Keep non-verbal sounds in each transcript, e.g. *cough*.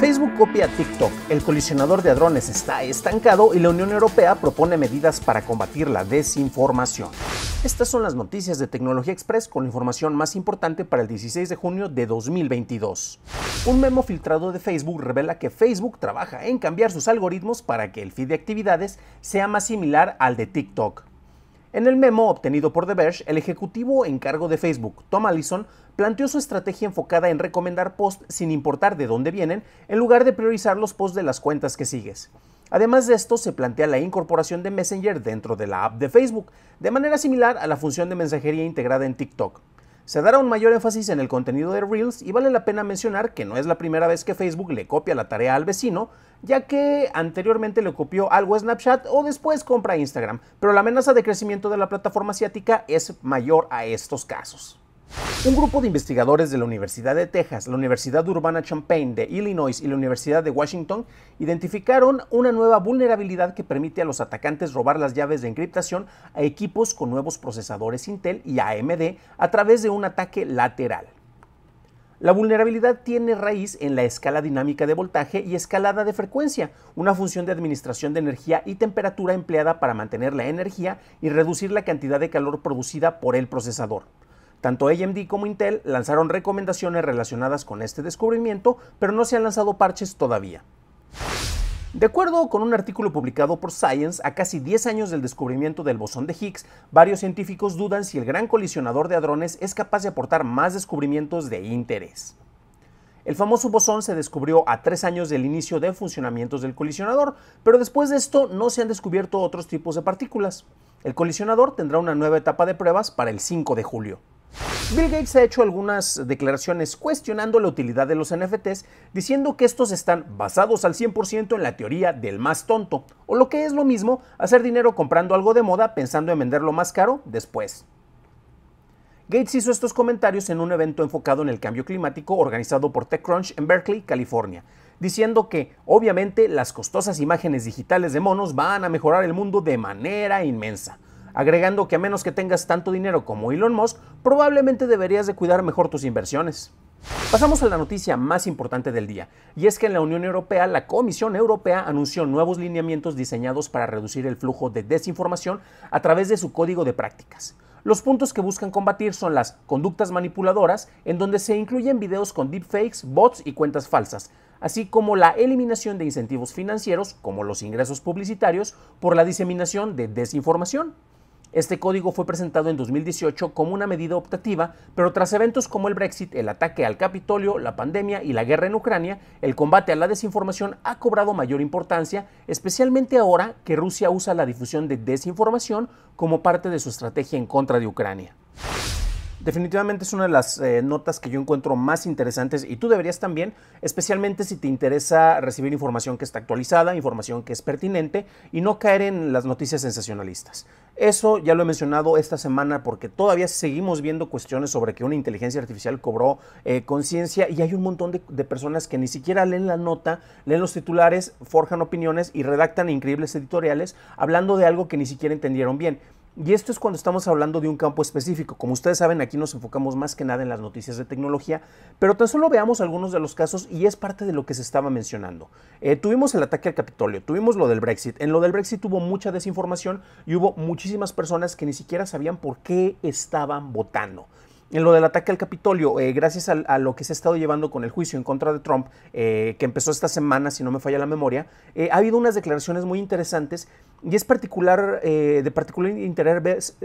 Facebook copia TikTok, el colisionador de hadrones está estancado y la Unión Europea propone medidas para combatir la desinformación. Estas son las noticias de Tecnología Express con la información más importante para el 16 de junio de 2022. Un memo filtrado de Facebook revela que Facebook trabaja en cambiar sus algoritmos para que el feed de actividades sea más similar al de TikTok. En el memo obtenido por The Verge, el ejecutivo en cargo de Facebook, Tom Allison, planteó su estrategia enfocada en recomendar posts sin importar de dónde vienen, en lugar de priorizar los posts de las cuentas que sigues. Además de esto, se plantea la incorporación de Messenger dentro de la app de Facebook, de manera similar a la función de mensajería integrada en TikTok. Se dará un mayor énfasis en el contenido de Reels y vale la pena mencionar que no es la primera vez que Facebook le copia la tarea al vecino, ya que anteriormente le copió algo a Snapchat o después compra Instagram, pero la amenaza de crecimiento de la plataforma asiática es mayor a estos casos. Un grupo de investigadores de la Universidad de Texas, la Universidad Urbana Champaign de Illinois y la Universidad de Washington identificaron una nueva vulnerabilidad que permite a los atacantes robar las llaves de encriptación a equipos con nuevos procesadores Intel y AMD a través de un ataque lateral. La vulnerabilidad tiene raíz en la escala dinámica de voltaje y escalada de frecuencia, una función de administración de energía y temperatura empleada para mantener la energía y reducir la cantidad de calor producida por el procesador. Tanto AMD como Intel lanzaron recomendaciones relacionadas con este descubrimiento, pero no se han lanzado parches todavía. De acuerdo con un artículo publicado por Science, a casi 10 años del descubrimiento del bosón de Higgs, varios científicos dudan si el gran colisionador de hadrones es capaz de aportar más descubrimientos de interés. El famoso bosón se descubrió a 3 años del inicio de funcionamientos del colisionador, pero después de esto no se han descubierto otros tipos de partículas. El colisionador tendrá una nueva etapa de pruebas para el 5 de julio. Bill Gates ha hecho algunas declaraciones cuestionando la utilidad de los NFTs, diciendo que estos están basados al 100% en la teoría del más tonto, o lo que es lo mismo, hacer dinero comprando algo de moda pensando en venderlo más caro después. Gates hizo estos comentarios en un evento enfocado en el cambio climático organizado por TechCrunch en Berkeley, California, diciendo que obviamente las costosas imágenes digitales de monos van a mejorar el mundo de manera inmensa agregando que a menos que tengas tanto dinero como Elon Musk, probablemente deberías de cuidar mejor tus inversiones. Pasamos a la noticia más importante del día, y es que en la Unión Europea la Comisión Europea anunció nuevos lineamientos diseñados para reducir el flujo de desinformación a través de su código de prácticas. Los puntos que buscan combatir son las conductas manipuladoras, en donde se incluyen videos con deepfakes, bots y cuentas falsas, así como la eliminación de incentivos financieros, como los ingresos publicitarios, por la diseminación de desinformación. Este código fue presentado en 2018 como una medida optativa, pero tras eventos como el Brexit, el ataque al Capitolio, la pandemia y la guerra en Ucrania, el combate a la desinformación ha cobrado mayor importancia, especialmente ahora que Rusia usa la difusión de desinformación como parte de su estrategia en contra de Ucrania. Definitivamente es una de las eh, notas que yo encuentro más interesantes y tú deberías también, especialmente si te interesa recibir información que está actualizada, información que es pertinente y no caer en las noticias sensacionalistas. Eso ya lo he mencionado esta semana porque todavía seguimos viendo cuestiones sobre que una inteligencia artificial cobró eh, conciencia y hay un montón de, personas que ni siquiera leen la nota, leen los titulares, forjan opiniones y redactan increíbles editoriales hablando de algo que ni siquiera entendieron bien. Y esto es cuando estamos hablando de un campo específico. Como ustedes saben, aquí nos enfocamos más que nada en las noticias de tecnología, pero tan solo veamos algunos de los casos y es parte de lo que se estaba mencionando. Eh, tuvimos el ataque al Capitolio, tuvimos lo del Brexit. En lo del Brexit hubo mucha desinformación y hubo muchísimas personas que ni siquiera sabían por qué estaban votando. En lo del ataque al Capitolio, eh, gracias a, lo que se ha estado llevando con el juicio en contra de Trump, eh, que empezó esta semana, si no me falla la memoria, ha habido unas declaraciones muy interesantes y es, particular, eh, de particular interés,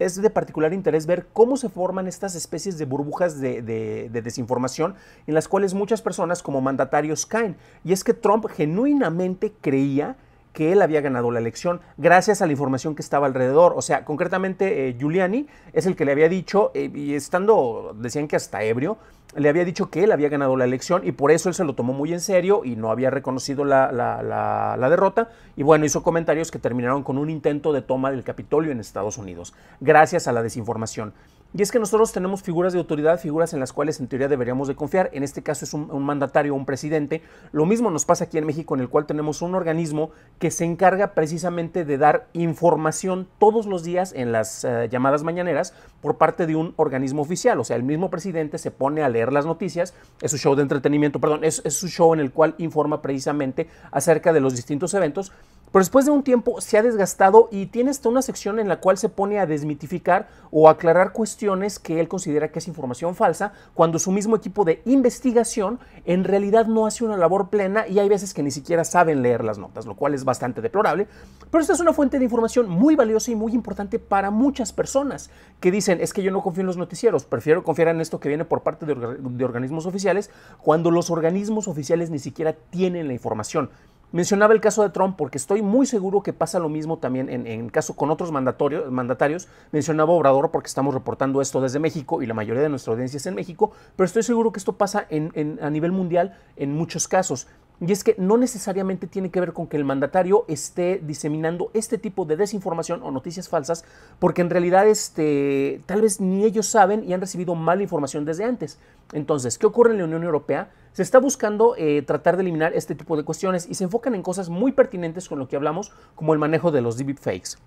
es de particular interés ver cómo se forman estas especies de burbujas de, de, desinformación en las cuales muchas personas como mandatarios caen. Y es que Trump genuinamente creía que él había ganado la elección gracias a la información que estaba alrededor. O sea, concretamente eh, Giuliani es el que le había dicho, eh, y estando, decían que hasta ebrio, le había dicho que él había ganado la elección y por eso él se lo tomó muy en serio y no había reconocido la, la derrota. Y bueno, hizo comentarios que terminaron con un intento de toma del Capitolio en Estados Unidos, gracias a la desinformación. Y es que nosotros tenemos figuras de autoridad, figuras en las cuales en teoría deberíamos de confiar. En este caso es un, mandatario, un presidente. Lo mismo nos pasa aquí en México, en el cual tenemos un organismo que se encarga precisamente de dar información todos los días en las eh, llamadas mañaneras por parte de un organismo oficial. O sea, el mismo presidente se pone a leer las noticias. Es su show de entretenimiento, perdón, es, es su show en el cual informa precisamente acerca de los distintos eventos pero después de un tiempo se ha desgastado y tiene hasta una sección en la cual se pone a desmitificar o aclarar cuestiones que él considera que es información falsa, cuando su mismo equipo de investigación en realidad no hace una labor plena y hay veces que ni siquiera saben leer las notas, lo cual es bastante deplorable. Pero esta es una fuente de información muy valiosa y muy importante para muchas personas que dicen, es que yo no confío en los noticieros, prefiero confiar en esto que viene por parte de, de organismos oficiales, cuando los organismos oficiales ni siquiera tienen la información. Mencionaba el caso de Trump porque estoy muy seguro que pasa lo mismo también en, caso con otros mandatarios. Mencionaba Obrador porque estamos reportando esto desde México y la mayoría de nuestra audiencia es en México, pero estoy seguro que esto pasa en, a nivel mundial en muchos casos. Y es que no necesariamente tiene que ver con que el mandatario esté diseminando este tipo de desinformación o noticias falsas, porque en realidad este, tal vez ni ellos saben y han recibido mala información desde antes. Entonces, ¿qué ocurre en la Unión Europea? Se está buscando eh, tratar de eliminar este tipo de cuestiones y se enfocan en cosas muy pertinentes con lo que hablamos, como el manejo de los deepfakes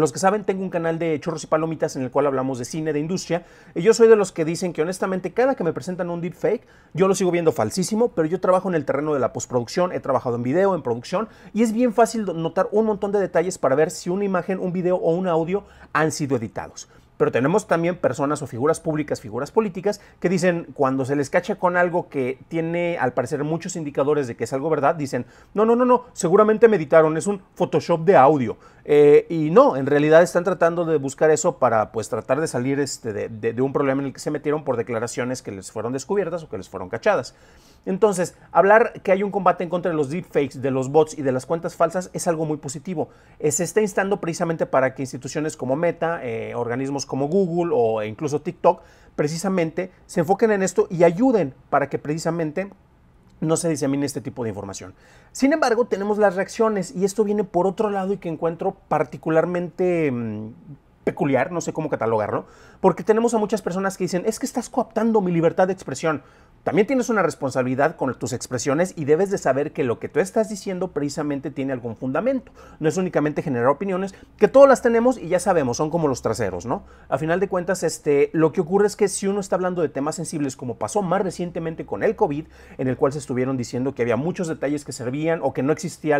los que saben, tengo un canal de Chorros y palomitas en el cual hablamos de cine, de industria. Y yo soy de los que dicen que honestamente cada que me presentan un deepfake, yo lo sigo viendo falsísimo, pero yo trabajo en el terreno de la postproducción, he trabajado en video, en producción, y es bien fácil notar un montón de detalles para ver si una imagen, un video o un audio han sido editados pero tenemos también personas o figuras públicas, figuras políticas, que dicen, cuando se les cacha con algo que tiene al parecer muchos indicadores de que es algo verdad, dicen, no, no, no, no, seguramente meditaron, es un Photoshop de audio. Eh, y no, en realidad están tratando de buscar eso para pues tratar de salir este, de un problema en el que se metieron por declaraciones que les fueron descubiertas o que les fueron cachadas. Entonces, hablar que hay un combate en contra de los deepfakes, de los bots y de las cuentas falsas es algo muy positivo. Eh, se está instando precisamente para que instituciones como Meta, eh, organismos como Google o incluso TikTok, precisamente se enfoquen en esto y ayuden para que precisamente no se disemine este tipo de información. Sin embargo, tenemos las reacciones y esto viene por otro lado y que encuentro particularmente mm, peculiar, no sé cómo catalogarlo, porque tenemos a muchas personas que dicen, es que estás cooptando mi libertad de expresión. También tienes una responsabilidad con tus expresiones y debes de saber que lo que tú estás diciendo precisamente tiene algún fundamento. No es únicamente generar opiniones, que todas las tenemos y ya sabemos, son como los traseros, ¿no? A final de cuentas, este, lo que ocurre es que si uno está hablando de temas sensibles, como pasó más recientemente con el COVID, en el cual se estuvieron diciendo que había muchos detalles que servían o que no existía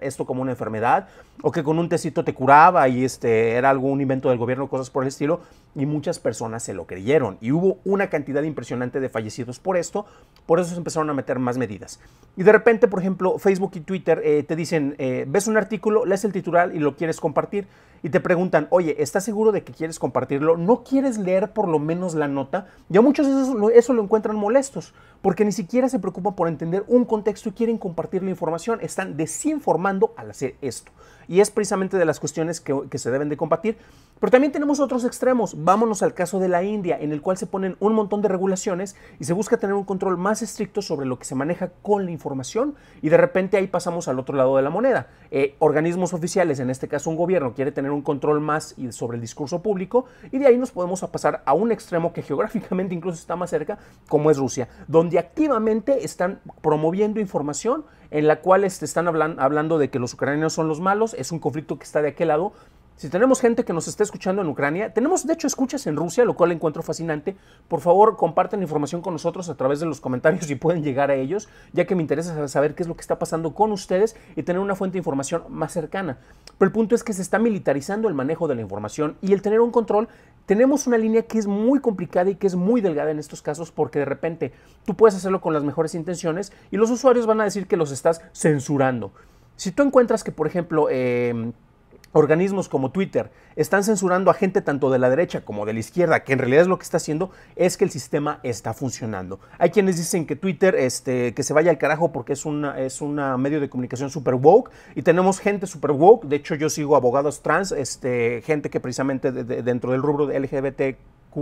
esto como una enfermedad o que con un tecito te curaba y este, era algo, un del gobierno, cosas por el estilo, y muchas personas se lo creyeron. Y hubo una cantidad impresionante de fallecidos por esto, por eso se empezaron a meter más medidas. Y de repente, por ejemplo, Facebook y Twitter eh, te dicen, eh, ves un artículo, lees el titular y lo quieres compartir y te preguntan, oye, ¿estás seguro de que quieres compartirlo? ¿No quieres leer por lo menos la nota? Ya muchos de eso, eso lo encuentran molestos, porque ni siquiera se preocupan por entender un contexto y quieren compartir la información. Están desinformando al hacer esto. Y es precisamente de las cuestiones que, que se deben de combatir. Pero también tenemos otros extremos. Vámonos al caso de la India, en el cual se ponen un montón de regulaciones y se busca tener un control más estricto sobre lo que se maneja con la información y de repente ahí pasamos al otro lado de la moneda. Eh, organismos oficiales, en este caso un gobierno, quiere tener un control más sobre el discurso público y de ahí nos podemos pasar a un extremo que *laughs* geográficamente incluso está más cerca, como es Rusia, donde activamente están promoviendo información en la cual este, están hablando de que los ucranianos son los malos, es un conflicto que está de aquel lado, si tenemos gente que nos está escuchando en Ucrania, tenemos de hecho escuchas en Rusia, lo cual encuentro fascinante. Por favor, comparten información con nosotros a través de los comentarios *laughs* y pueden llegar a ellos, ya que me interesa saber qué es lo que está pasando con ustedes y tener una fuente de información más cercana. Pero el punto es que se está militarizando el manejo de la información y el tener un control. Tenemos una línea que es muy complicada y que es muy delgada en estos casos porque de repente tú puedes hacerlo con las mejores intenciones y los usuarios van a decir que los estás censurando. Si tú encuentras que, por ejemplo, em, organismos como Twitter están censurando a gente tanto de la derecha como de la izquierda, que en realidad es lo que está haciendo, es que el sistema está funcionando. Hay quienes dicen que Twitter, este, que se vaya al carajo porque es un es una medio de comunicación super woke, y tenemos gente super woke, de hecho yo sigo abogados trans, este, gente que precisamente dentro del rubro de LGBT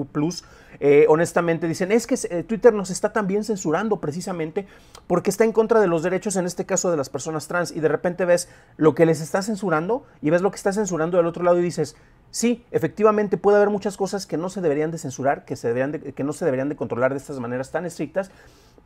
plus eh, honestamente dicen, es que eh, Twitter nos está también censurando precisamente porque está en contra de los derechos, en este caso de las personas trans, y de repente ves lo que les está censurando y ves lo que está censurando del otro lado y dices, sí, efectivamente puede haber muchas cosas que no se deberían de censurar, que, se deberían que no se deberían de controlar de estas maneras tan estrictas,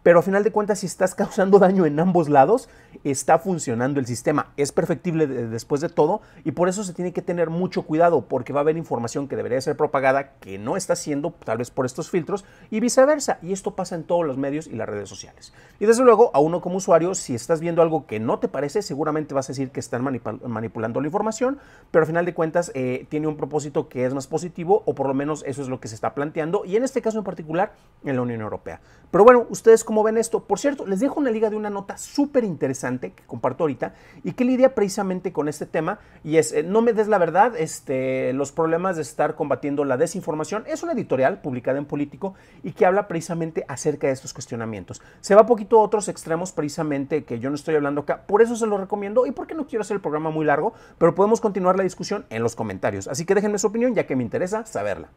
pero a final de cuentas, si estás *laughs* causando daño en ambos lados, está funcionando el sistema. Es perfectible eh, después de todo y por eso se tiene que tener mucho cuidado porque va a haber información que debería ser propagada que no está siendo, tal vez por estos filtros, y viceversa. Y esto pasa en todos los medios y las redes sociales. Y desde luego, a uno como usuario, si estás viendo algo que no te parece, seguramente vas a decir que están manipulando la información, pero a final de cuentas eh, tiene un propósito que es más positivo o por lo menos eso es lo que se está planteando y en este caso en particular en la Unión Europea. Pero bueno, ustedes cómo ven esto. Por cierto, les dejo una liga de una nota súper interesante que comparto ahorita y que lidia precisamente con este tema y es eh, No me des la verdad, este, los problemas de estar combatiendo la desinformación. Es una editorial publicada en Político y que habla precisamente acerca de estos cuestionamientos. Se va poquito a otros extremos precisamente que yo no estoy hablando acá, por eso se lo recomiendo y porque no quiero hacer el programa muy largo, pero podemos continuar la discusión en los comentarios. Así que déjenme su opinión ya que me interesa saberla.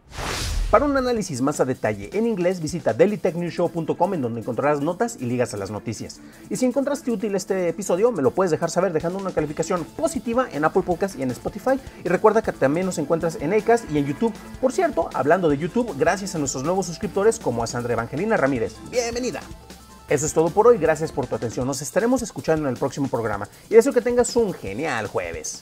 Para un análisis más a detalle en inglés, visita dailytechnewshow.com en donde encontrarás notas y ligas a las noticias. Y si encontraste útil este episodio, me lo puedes dejar saber dejando una calificación positiva en Apple Podcast y en Spotify. Y recuerda que también nos encuentras en Acast y en YouTube. Por cierto, hablando de YouTube, gracias a nuestros nuevos suscriptores como a Sandra Evangelina Ramírez. Bienvenida. Eso es todo por hoy, gracias por tu atención. Nos estaremos escuchando en el próximo programa y deseo que tengas un genial jueves.